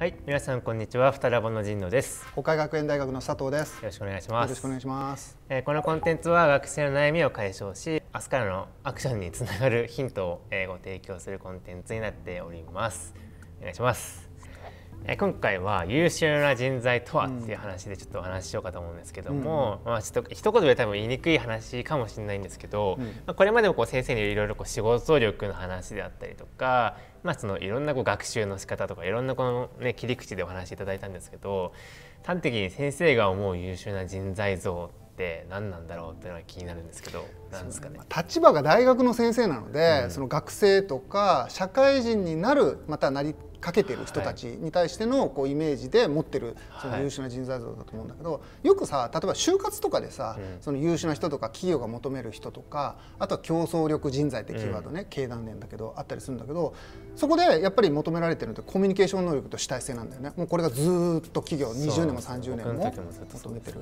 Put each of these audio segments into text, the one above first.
はい、皆さんこんにちは、ふたらぼの神野です。岡学園大学の佐藤です。よろしくお願いします。よろしくお願いします。えー、このコンテンツは学生の悩みを解消し、明日からのアクションにつながるヒントを、えー、ご提供するコンテンツになっております。お願いします。えー、今回は優秀な人材とはっていう話でちょっとお話ししようかと思うんですけども、うん、まあちょっと一言で多分言いにくい話かもしれないんですけど、うん、まあこれまでもこう先生にいろいろこう仕事力の話であったりとか、まあ、そのいろんなこう学習の仕方とかいろんなこの、ね、切り口でお話しいただいたんですけど端的に先生が思う優秀な人材像っって何なんだろうっていうのが気になるんですけどですかね、ね、立場が大学の先生なので、うん、その学生とか社会人になるまたなりかけてる人たちに対してのこうイメージで持ってるその優秀な人材像だと思うんだけどよくさ例えば就活とかでさ、その優秀な人とか企業が求める人とかあとは競争力人材ってキーワードね、経団連だけどあったりするんだけどそこでやっぱり求められてるのってコミュニケーション能力と主体性なんだよねもうこれがずっと企業20年も30年も求めてる。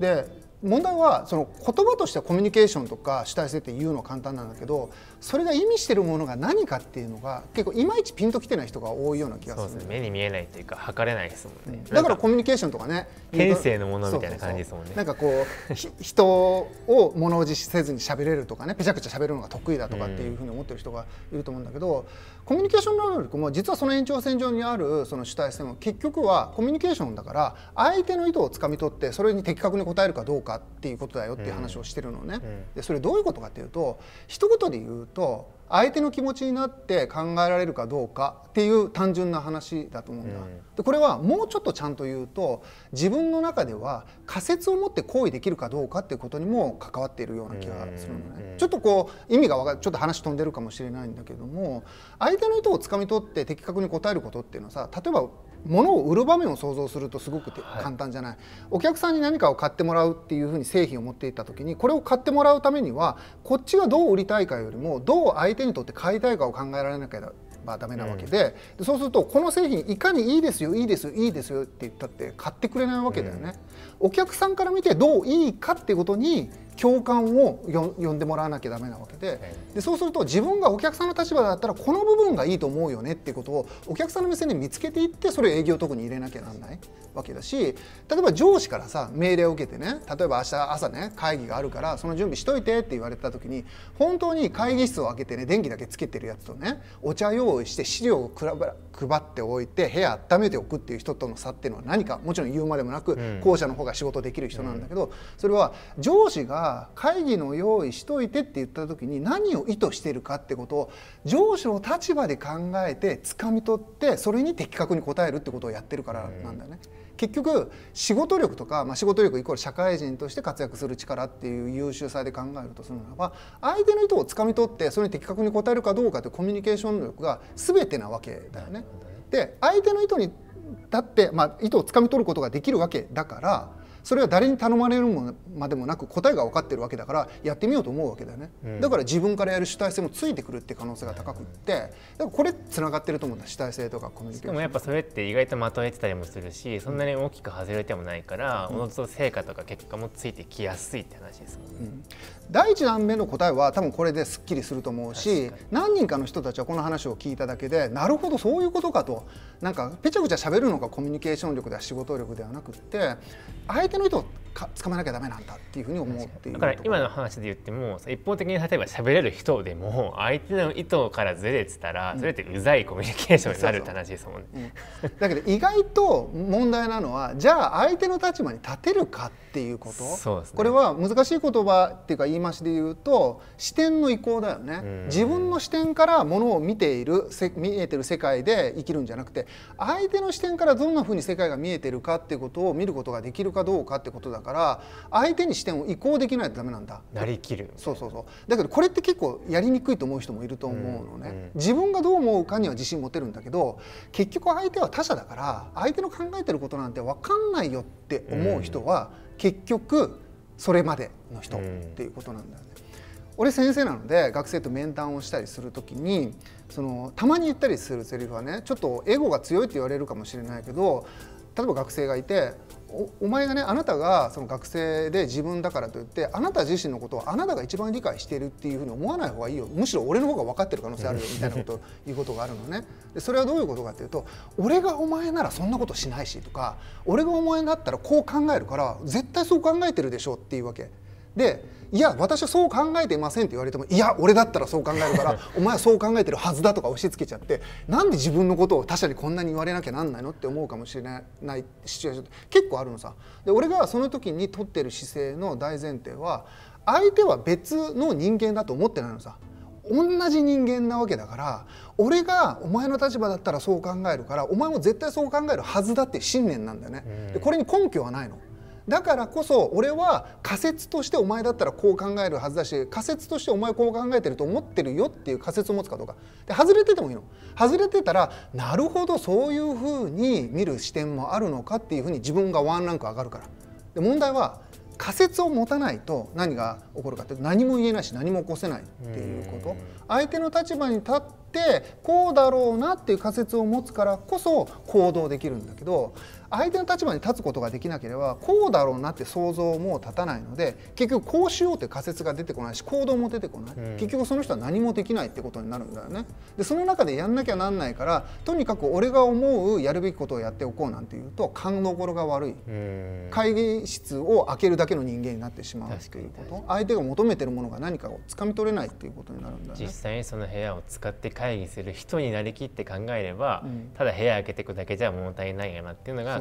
で問題はその言葉としてはコミュニケーションとか主体性って言うの簡単なんだけどそれが意味しているものが何かっていうのが結構いまいちピンときてない人が多いような気がする、ね、目に見えないというか測れないですもんね、だからコミュニケーションとかね天性のものみたいな感じですもんねなんかこう 人を物おじせずに喋れるとかねぺちゃくちゃ喋るのが得意だとかっていうふうに思ってる人がいると思うんだけど、コミュニケーション能力も実はその延長線上にあるその主体性も結局はコミュニケーションだから相手の意図をつかみ取ってそれに的確に答えるかどうかかっていうことだよっていう話をしてるのね。でそれどういうことかっていうと一言で言うと相手の気持ちになって考えられるかどうかっていう単純な話だと思うんだ。でこれはもうちょっとちゃんと言うと自分の中では仮説を持って行為できるかどうかっていうことにも関わっているような気がするのね。ちょっとこう意味がわかるちょっと話飛んでるかもしれないんだけども相手の意図をつかみ取って的確に答えることっていうのはさ例えば物を売る場面を想像するとすごく簡単じゃない、はい、お客さんに何かを買ってもらうっていうふうに製品を持っていった時にこれを買ってもらうためにはこっちがどう売りたいかよりもどう相手にとって買いたいかを考えられなければばダメなわけで、うん、そうするとこの製品いかにいいですよいいですよいいですよって言ったって買ってくれないわけだよね、うん、お客さんから見てどういいかってことに共感を呼んでもらわなきゃだめなわけででそうすると自分がお客さんの立場だったらこの部分がいいと思うよねっていうことをお客さんの目線で見つけていってそれを営業特に入れなきゃなんないわけだし例えば上司からさ命令を受けてね例えば明日朝ね会議があるからその準備しといてって言われた時に本当に会議室を開けてね電気だけつけてるやつとねお茶用意して資料を配っておいて部屋温めておくっていう人との差っていうのは何かもちろん言うまでもなく後者の方が仕事できる人なんだけどそれは上司が会議の用意しといてって言った時に何を意図してるかってことを上司の立場で考えて掴み取ってそれに的確に答えるってことをやってるからなんだよね。結局仕事力とか、まあ、仕事力イコール社会人として活躍する力っていう優秀さで考えるとするならば相手の意図をつかみ取ってそれに的確に答えるかどうかというコミュニケーション力が全てなわけだよね。で相手の意図にだって、まあ、意図をつかみ取ることができるわけだからそれは誰に頼まれるもまでもなく答えが分かってるわけだからやってみようと思うわけだよね、うん、だから自分からやる主体性もついてくるって可能性が高くってだからこれつながってると思うんだ主体性とかコミュニケーションでもやっぱそれって意外とまとえてたりもするしそんなに大きく外れてもないからおのずと成果とか結果もついてきやすいって話ですもんね、うん、第1弾目の答えは多分これですっきりすると思うし何人かの人たちはこの話を聞いただけでなるほどそういうことかとなんかぺちゃくちゃ喋るのがコミュニケーション力は仕事力ではなくって相手の人をか捕まなきゃだめなんだっていうふうに思ってだから今の話で言っても一方的に例えば喋れる人でも相手の意図からずれてたら、うそれってうざいコミュニケーションになるって話ですもんね。うん、だけど意外と問題なのはじゃあ相手の立場に立てるかっていうこと、ね、これは難しい言葉っていうか言い回しで言うと視点の移行だよね、自分の視点からものを見ている見えてる世界で生きるんじゃなくて相手の視点からどんなふうに世界が見えてるかっていうことを見ることができるかどうかってことだから相手に視点を移行できないとダメなんだなりきるそうそうそうだけどこれって結構やりにくいと思う人もいると思うのね、うん自分がどう思うかには自信持てるんだけど結局相手は他者だから相手の考えてることなんて分かんないよって思う人は、結局それまでの人っていうことなんだよね。俺先生なので学生と面談をしたりする時にそのたまに言ったりするセリフはねちょっとエゴが強いって言われるかもしれないけど例えば学生がいてお前がねあなたがその学生で自分だからといってあなた自身のことをあなたが一番理解しているっていうふうに思わない方がいいよむしろ俺の方が分かってる可能性あるよみたいなことを言うことがあるのねでそれはどういうことかっていうと俺がお前ならそんなことしないしとか俺がお前だったらこう考えるから絶対そう考えてるでしょっていうわけ。でいや私はそう考えていませんって言われてもいや俺だったらそう考えるから お前はそう考えてるはずだとか押し付けちゃってなんで自分のことを他者にこんなに言われなきゃなんないのって思うかもしれないシチュエーション結構あるのさ。で俺がその時に取ってる姿勢の大前提は相手は別の人間だと思ってないのさ。同じ人間なわけだから俺がお前の立場だったらそう考えるからお前も絶対そう考えるはずだって信念なんだよね。でこれに根拠はないの。だからこそ俺は仮説としてお前だったらこう考えるはずだし仮説としてお前こう考えてると思ってるよっていう仮説を持つかどうかで外れててもいいの外れてたらなるほどそういうふうに見る視点もあるのかっていうふうに自分がワンランク上がるからで問題は仮説を持たないと何が起こるかって何も言えないし何も起こせないっていうこと相手の立場に立っってこうだろうなっていう仮説を持つからこそ行動できるんだけど相手の立場に立つことができなければこうだろうなって想像も立たないので結局こうしようって仮説が出てこないし行動も出てこない、うん、結局その人は何もできないってことになるんだよねでその中でやんなきゃなんないからとにかく俺が思うやるべきことをやっておこうなんていうと勘どこが悪い、うん、会議室を開けるだけの人間になってしまうということ相手が求めてるものが何かをつかみ取れないっていうことになるんだよね実際にその部屋を使って会議する人になりきって考えれば、うん、ただ部屋開けていくだけじゃ物足りないやなっていうのが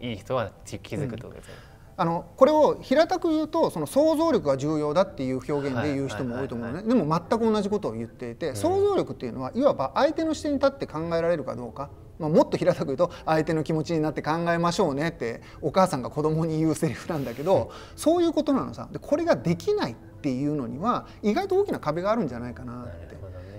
いい人は気づくとですね。あのこれを平たく言うとその想像力が重要だっていう表現で言う人も多いと思うのねでも全く同じことを言っていて、想像力っていうのはいわば相手の視点に立って考えられるかどうか、まあ、もっと平たく言うと相手の気持ちになって考えましょうねってお母さんが子供に言うセリフなんだけど、そういうことなのさでこれができないっていうのには意外と大きな壁があるんじゃないかなって。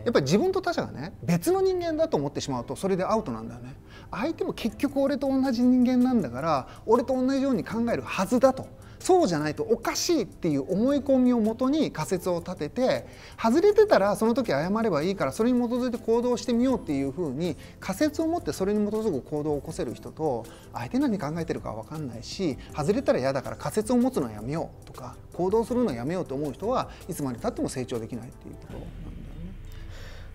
やっぱり自分と他者がね別の人間だと思ってしまうとそれでアウトなんだよね相手も結局俺と同じ人間なんだから俺と同じように考えるはずだとそうじゃないとおかしいっていう思い込みをもとに仮説を立てて外れてたらその時謝ればいいからそれに基づいて行動してみようっていうふうに仮説を持ってそれに基づく行動を起こせる人と相手何考えてるか分かんないし外れたら嫌だから仮説を持つのはやめようとか行動するのはやめようと思う人はいつまでたっても成長できないっていうこと。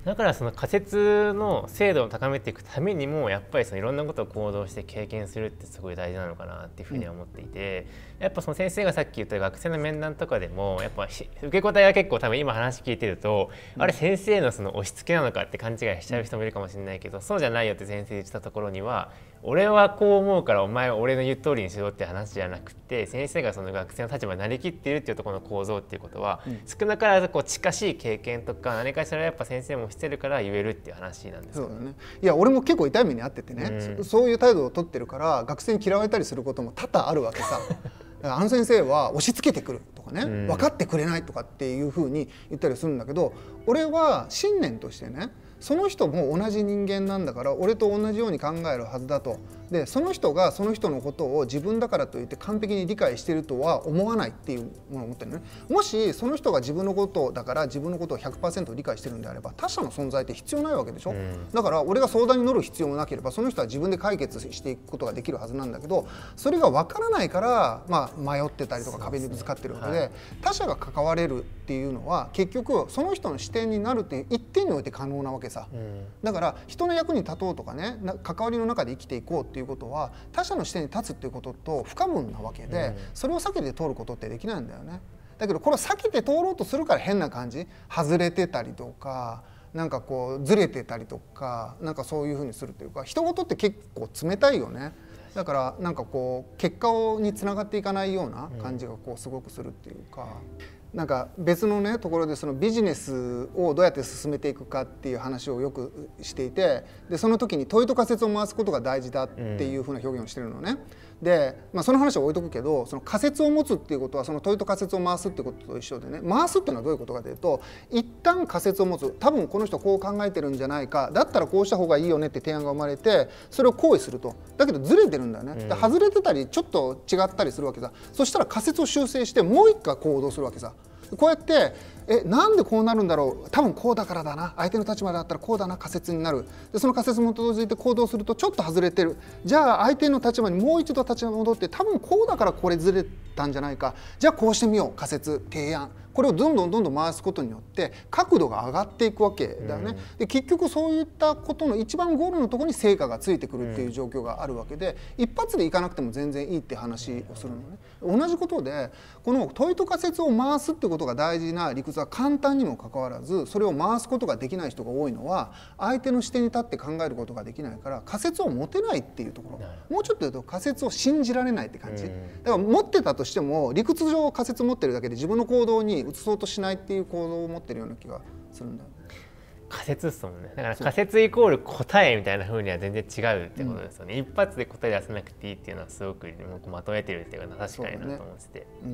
だからその仮説の精度を高めていくためにもやっぱりそのいろんなことを行動して経験するってすごい大事なのかなっていうふうに思っていて、うん、やっぱその先生がさっき言った学生の面談とかでもやっぱ受け答えは結構多分今話聞いてると、うん、あれ先生のその押し付けなのかって勘違いしちゃう人もいるかもしれないけど、そうじゃないよって先生言ってたところには俺はこう思うからお前は俺の言う通りにしろって話じゃなくて先生がその学生の立場になりきっているっていうところの構造っていうことは、うん、少なからずこう近しい経験とか何かしらやっぱ先生もしてるから言えるっていう話なんですよね。そうだねいや俺も結構痛い目に遭っててね、うん、そ、そういう態度を取ってるから学生に嫌われたりすることも多々あるわけさ。あの先生は押し付けてくるとかね、うん、分かってくれないとかっていうふうに言ったりするんだけど俺は信念としてねその人も同じ人間なんだから俺と同じように考えるはずだとでその人がその人のことを自分だからといって完璧に理解しているとは思わないっていうものを持ってるねもしその人が自分のことだから自分のことを100%理解してるんであれば他者の存在って必要ないわけでしょ、うん、だから俺が相談に乗る必要もなければその人は自分で解決していくことができるはずなんだけどそれが分からないから、まあ、迷ってたりとか壁にぶつかってるわけで、ねはい、他者が関われるっていうのは結局その人の視点になるっていう一点において可能なわけけさ、うん、だから人の役に立とうとかね関わりの中で生きていこうっていうことは他者の視点に立つっていうことと不可分なわけで、うん、それを避けて通ることってできないんだよね。だけどこれを避けて通ろうとするから変な感じ外れてたりとかなんかこうずれてたりとかなんかそういうふうにするというか人事って結構冷たいよねだからなんかこう結果につながっていかないような感じがこうすごくするっていうか、うんなんか別のねところでそのビジネスをどうやって進めていくかっていう話をよくしていてでその時に問いと仮説を回すことが大事だっていうふうな表現をしてるのね。うん、で、まあ、その話は置いとくけどその仮説を持つっていうことはその問いと仮説を回すってことと一緒でね回すっていうのはどういうことかというと一旦仮説を持つ多分この人こう考えてるんじゃないかだったらこうした方がいいよねって提案が生まれてそれを行為するとだけどずれてるんだよね、うん、で外れてたりちょっと違ったりするわけさそしたら仮説を修正してもう一回行動するわけさ。こうやってえなんでこうなるんだろう多分こうだからだな相手の立場だったらこうだな仮説になるでその仮説もづいて行動するとちょっと外れてるじゃあ相手の立場にもう一度立ち戻って多分こうだからこれずれたんじゃないかじゃあこうしてみよう仮説提案これをどんどんどんどん回すことによって角度が上がっていくわけだよね。で結局そういったことの一番ゴールのとこに成果がついてくるっていう状況があるわけで一発でいかなくても全然いいって話をするのね。同じことでこの問いと仮説を回すってことが大事な理屈は簡単にもかかわらずそれを回すことができない人が多いのは相手の視点に立って考えることができないから仮説を持てないっていうところもうちょっと言うと仮説を信じられないって感じだから持ってたとしても理屈上仮説持ってるだけで自分の行動に移そうとしないっていう行動を持ってるような気がするんだよ、仮説っすもんねだから仮説イコール答えみたいなふうには全然違うってことですよね、うん、一発で答え出さなくていいっていうのはすごくまとめてるっていうのは確かになと思っててそ、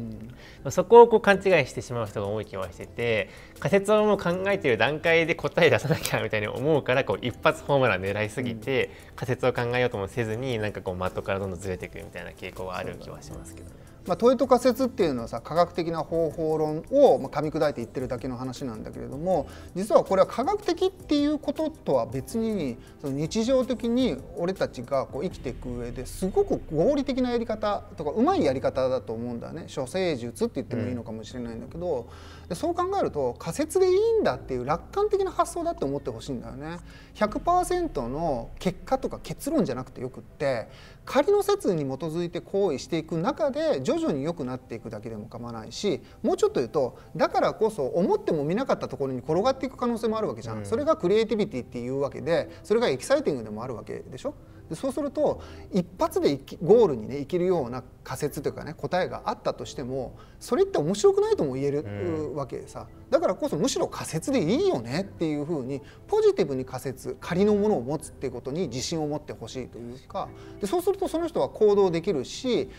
うん、そこをこう勘違いしてしまう人が多い気はしてて仮説をもう考えてる段階で答え出さなきゃみたいに思うからこう一発ホームラン狙いすぎて、仮説を考えようともせずになんかこう的からどんどんずれていくみたいな傾向はある気はしますけどね。まあ、問いと仮説っていうのはさ科学的な方法論を、まあ、噛み砕いていってるだけの話なんだけれども実はこれは科学的っていうこととは別にその日常的に俺たちがこう生きていく上ですごく合理的なやり方とかうまいやり方だと思うんだね処世術って言ってもいいのかもしれないんだけど、うん、そう考えると仮説でいいんだっていう楽観的な発想だって思ってほしいんだよね。100%の結果とか結論じゃなくてよくって仮の説に基づいて行為していく中で徐々に良くなっていくだけでも構わないしもうちょっと言うとだからこそ思っても見なかったところに転がっていく可能性もあるわけじゃん、うん、それがクリエイティビティっていうわけでそれがエキサイティングでもあるわけでしょでそうすると一発でゴールにね生きるような仮説というかね答えがあったとしてもそれって面白くないとも言えるわけでさ、うん、だからこそむしろ仮説でいいよねっていうふうにポジティブに仮説仮のものを持つっていうことに自信を持ってほしいというかでそうするとその人は行動できるし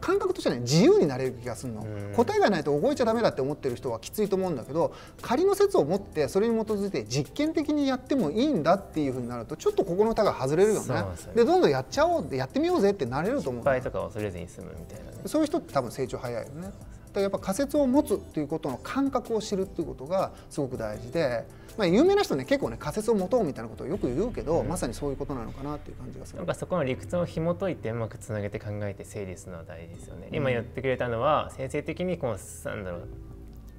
感覚としてはね自由になれる気がするの、答えがないと覚えちゃダメだって思ってる人はきついと思うんだけど仮の説を持ってそれに基づいて実験的にやってもいいんだっていうふうになるとちょっとここの他が外れるよねでどんどんやっちゃおうやってみようぜってなれると思う失敗とかれずに済むみたいな、ね、そういう人って多分成長早いよね。やっぱ仮説を持つということの感覚を知るっていうことがすごく大事で、まあ、有名な人ね結構ね仮説を持とうみたいなことをよく言うけど、うん、まさにそういうことなのかなっていう感じがするなんかそこの理屈を紐解いてうまくつなげて考えて整理するのは大事ですよね、うん、今言ってくれたのは先生的にこうなんだろう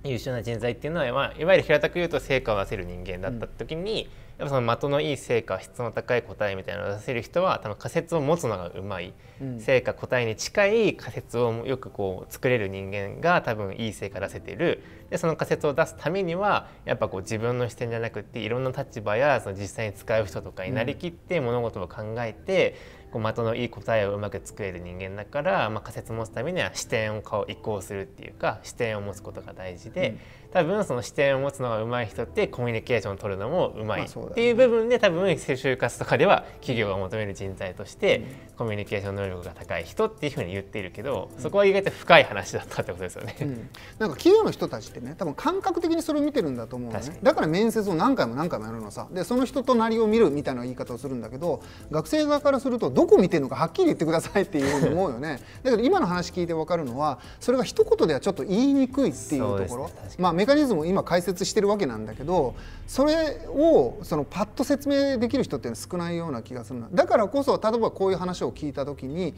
優秀な人材っていうのは、まあ、いわゆる平たく言うと成果を出せる人間だった時に、うん、やっぱその的のいい成果質の高い答えみたいなのを出せる人は多分仮説を持つのがうまい、うん、成果答えに近い仮説をよくこう作れる人間が多分いい成果出せてるでその仮説を出すためにはやっぱこう自分の視点じゃなくていろんな立場やその実際に使う人とかになりきって物事を考えて、うんこう的のいい答えをうまく作れる人間だから、まあ、仮説持つためには視点を移行するっていうか視点を持つことが大事で、多分その視点を持つのが上手い人ってコミュニケーションを取るのも上手いっていう部分で多分就活とかでは企業が求める人材としてコミュニケーション能力が高い人っていうふうに言っているけどそこは意外と深い話だったってことですよね、うん、なんか企業の人たちってね多分感覚的にそれを見てるんだと思うのねだから面接を何回も何回もやるのさでその人となりを見るみたいな言い方をするんだけど学生側からするとどこ見てるのかはっきり言ってくださいっていうふうに思うよねだから今の話聞いて分かるのはそれが一言ではちょっと言いにくいっていうところ、ね、まあメカニズムを今解説してるわけなんだけどそれをそのパッと説明できる人っていうのは少ないような気がするんだからこそ例えばこういう話を聞いた時に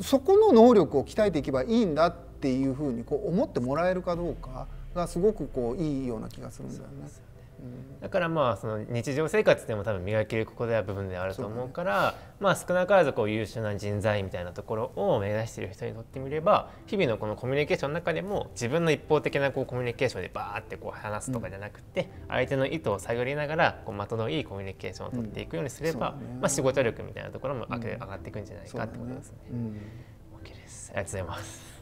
そこの能力を鍛えていけばいいんだっていうふうにこう思ってもらえるかどうかがすごくこういいような気がするんだよね。だからまあその日常生活でも多分磨きるここでは部分であると思うから、ね、まあ少なからずこう優秀な人材みたいなところを目指している人にとってみれば日々のこのコミュニケーションの中でも自分の一方的なこうコミュニケーションでバーってこう話すとかじゃなくて、相手の意図を探りながらこう的のいいコミュニケーションを取っていくようにすれば、まあ仕事力みたいなところも上がっていくんじゃないかってことですね。OK、ですありがとうございます。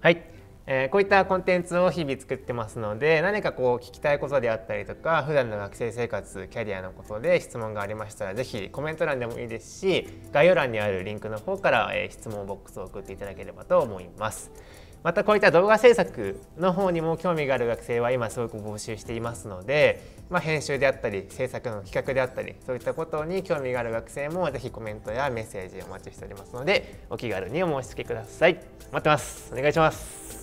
はいえー、こういったコンテンツを日々作ってますので何かこう聞きたいことであったりとか普段の学生生活キャリアのことで質問がありましたら是非コメント欄でもいいですし概要欄にあるリンクの方から、えー、質問ボックスを送っていただければと思います。またこういった動画制作の方にも興味がある学生は今すごく募集していますので、まあ、編集であったり制作の企画であったりそういったことに興味がある学生も是非コメントやメッセージお待ちしておりますのでお気軽にお申し付けください待ってますお願いします